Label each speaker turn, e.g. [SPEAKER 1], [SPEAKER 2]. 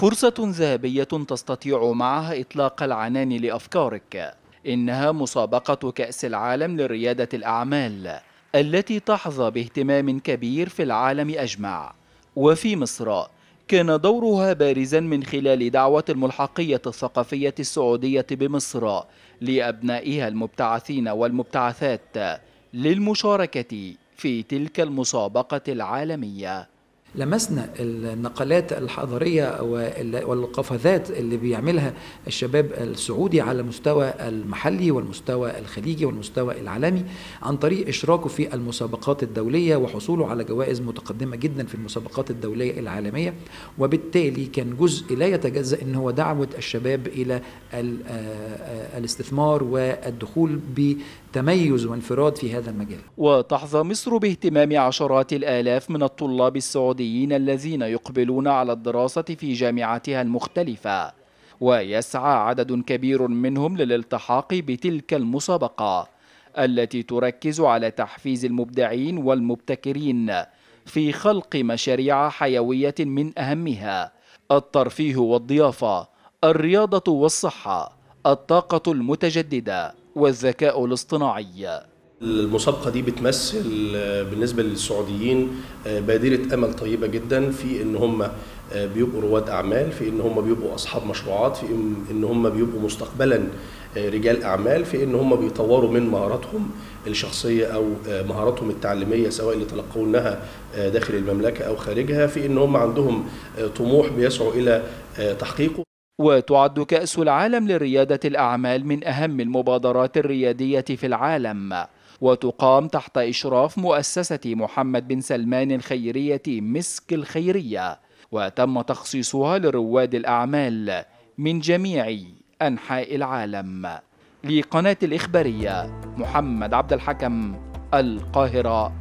[SPEAKER 1] فرصة ذهبية تستطيع معها إطلاق العنان لأفكارك إنها مسابقة كأس العالم لريادة الأعمال التي تحظى باهتمام كبير في العالم أجمع وفي مصر كان دورها بارزا من خلال دعوة الملحقية الثقافية السعودية بمصر لأبنائها المبتعثين والمبتعثات للمشاركة في تلك المسابقة العالمية
[SPEAKER 2] لمسنا النقلات الحضارية والقفزات اللي بيعملها الشباب السعودي على المستوى المحلي والمستوى الخليجي والمستوى العالمي عن طريق إشراكه في المسابقات الدولية وحصوله على جوائز متقدمة جدا في المسابقات الدولية العالمية وبالتالي كان جزء لا يتجزأ أن هو دعوة الشباب إلى آه، آه، الاستثمار والدخول بتميز وانفراد في هذا المجال
[SPEAKER 1] وتحظى مصر باهتمام عشرات الآلاف من الطلاب السعوديين السعوديين الذين يقبلون على الدراسة في جامعاتها المختلفة ويسعى عدد كبير منهم للالتحاق بتلك المسابقة التي تركز على تحفيز المبدعين والمبتكرين في خلق مشاريع حيوية من أهمها الترفيه والضيافة الرياضة والصحة الطاقة المتجددة والذكاء الاصطناعي المسابقة دي
[SPEAKER 3] بتمثل آه، بالنسبة للسعوديين آه، بادرة أمل طيبة جدا في إن هم آه، بيبقوا رواد أعمال في إن هم بيبقوا أصحاب مشروعات في إن هم بيبقوا مستقبلا رجال أعمال في إن هم بيطوروا من مهاراتهم الشخصية أو مهاراتهم التعليمية سواء اللي تلقونها داخل المملكة أو خارجها في إن هم عندهم
[SPEAKER 1] طموح بيسعوا إلى تحقيقه وتعد كأس العالم لريادة الأعمال من أهم المبادرات الريادية في العالم وتقام تحت إشراف مؤسسة محمد بن سلمان الخيرية مسك الخيرية وتم تخصيصها لرواد الأعمال من جميع أنحاء العالم لقناة الإخبارية محمد عبد الحكم القاهرة